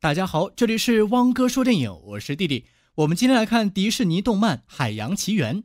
大家好，这里是汪哥说电影，我是弟弟。我们今天来看迪士尼动漫《海洋奇缘》。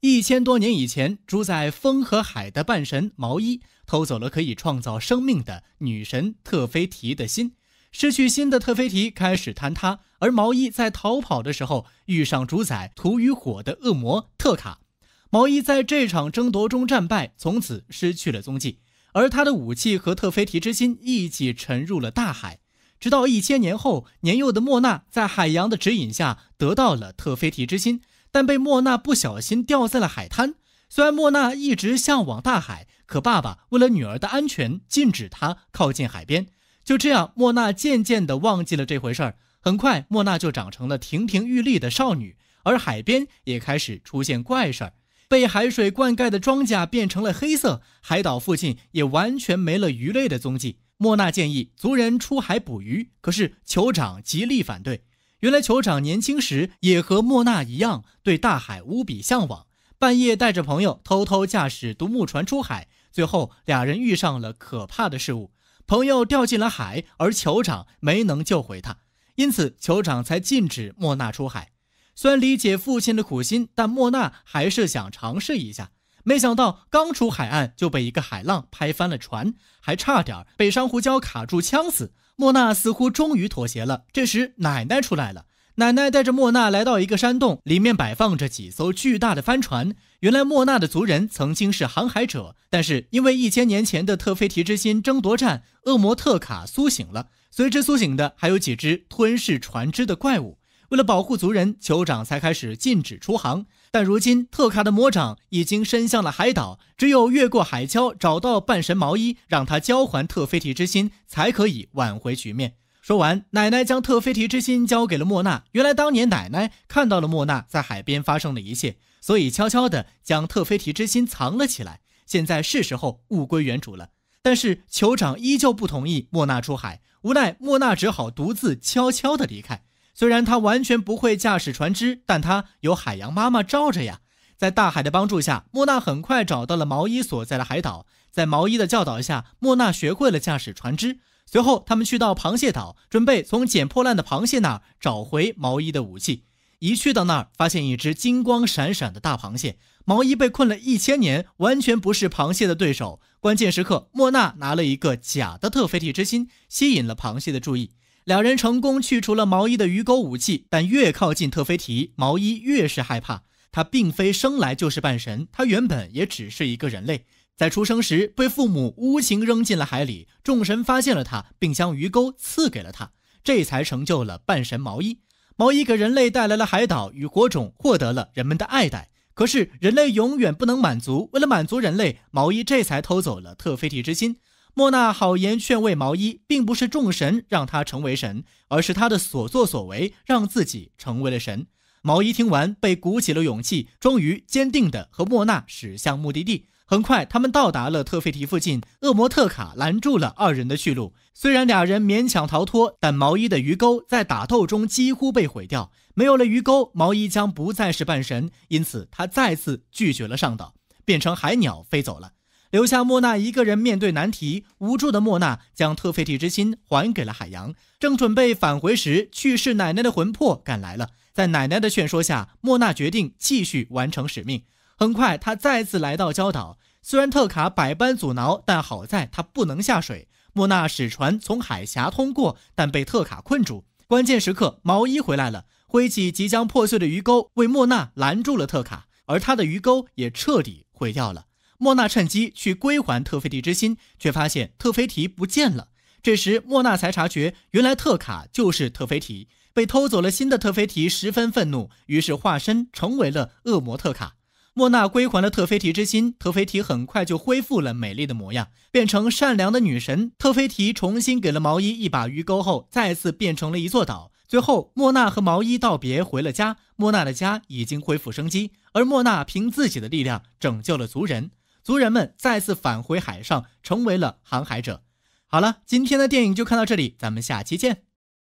一千多年以前，主宰风和海的半神毛衣偷走了可以创造生命的女神特菲提的心，失去心的特菲提开始坍塌。而毛衣在逃跑的时候遇上主宰土与火的恶魔特卡，毛衣在这场争夺中战败，从此失去了踪迹，而他的武器和特菲提之心一起沉入了大海。直到一千年后，年幼的莫娜在海洋的指引下得到了特菲提之心，但被莫娜不小心掉在了海滩。虽然莫娜一直向往大海，可爸爸为了女儿的安全，禁止她靠近海边。就这样，莫娜渐渐地忘记了这回事儿。很快，莫娜就长成了亭亭玉立的少女，而海边也开始出现怪事儿：被海水灌溉的庄稼变成了黑色，海岛附近也完全没了鱼类的踪迹。莫娜建议族人出海捕鱼，可是酋长极力反对。原来酋长年轻时也和莫娜一样，对大海无比向往，半夜带着朋友偷偷驾驶独木船出海，最后俩人遇上了可怕的事物，朋友掉进了海，而酋长没能救回他，因此酋长才禁止莫娜出海。虽然理解父亲的苦心，但莫娜还是想尝试一下。没想到刚出海岸就被一个海浪拍翻了船，还差点被珊瑚礁卡住呛死。莫娜似乎终于妥协了。这时奶奶出来了，奶奶带着莫娜来到一个山洞，里面摆放着几艘巨大的帆船。原来莫娜的族人曾经是航海者，但是因为一千年前的特菲提之心争夺战，恶魔特卡苏醒了，随之苏醒的还有几只吞噬船只的怪物。为了保护族人，酋长才开始禁止出航。但如今特卡的魔掌已经伸向了海岛，只有越过海礁，找到半神毛衣，让他交还特菲提之心，才可以挽回局面。说完，奶奶将特菲提之心交给了莫娜。原来当年奶奶看到了莫娜在海边发生的一切，所以悄悄地将特菲提之心藏了起来。现在是时候物归原主了，但是酋长依旧不同意莫娜出海。无奈莫娜只好独自悄悄地离开。虽然他完全不会驾驶船只，但他有海洋妈妈罩着呀。在大海的帮助下，莫娜很快找到了毛衣所在的海岛。在毛衣的教导下，莫娜学会了驾驶船只。随后，他们去到螃蟹岛，准备从捡破烂的螃蟹那儿找回毛衣的武器。一去到那儿，发现一只金光闪闪的大螃蟹。毛衣被困了一千年，完全不是螃蟹的对手。关键时刻，莫娜拿了一个假的特菲蒂之心，吸引了螃蟹的注意。两人成功去除了毛衣的鱼钩武器，但越靠近特菲提，毛衣越是害怕。他并非生来就是半神，他原本也只是一个人类，在出生时被父母无情扔进了海里。众神发现了他，并将鱼钩赐给了他，这才成就了半神毛衣。毛衣给人类带来了海岛与火种，获得了人们的爱戴。可是人类永远不能满足，为了满足人类，毛衣这才偷走了特菲提之心。莫娜好言劝慰毛衣，并不是众神让他成为神，而是他的所作所为让自己成为了神。毛衣听完，被鼓起了勇气，终于坚定的和莫娜驶向目的地。很快，他们到达了特费提附近，恶魔特卡拦住了二人的去路。虽然俩人勉强逃脱，但毛衣的鱼钩在打斗中几乎被毁掉，没有了鱼钩，毛衣将不再是半神，因此他再次拒绝了上岛，变成海鸟飞走了。留下莫娜一个人面对难题，无助的莫娜将特费蒂之心还给了海洋。正准备返回时，去世奶奶的魂魄赶来了。在奶奶的劝说下，莫娜决定继续完成使命。很快，她再次来到礁岛。虽然特卡百般阻挠，但好在她不能下水。莫娜使船从海峡通过，但被特卡困住。关键时刻，毛衣回来了，挥起即将破碎的鱼钩，为莫娜拦住了特卡，而他的鱼钩也彻底毁掉了。莫娜趁机去归还特菲提之心，却发现特菲提不见了。这时莫娜才察觉，原来特卡就是特菲提，被偷走了。新的特菲提十分愤怒，于是化身成为了恶魔特卡。莫娜归还了特菲提之心，特菲提很快就恢复了美丽的模样，变成善良的女神。特菲提重新给了毛衣一把鱼钩后，再次变成了一座岛。最后，莫娜和毛衣道别，回了家。莫娜的家已经恢复生机，而莫娜凭自己的力量拯救了族人。族人们再次返回海上，成为了航海者。好了，今天的电影就看到这里，咱们下期见。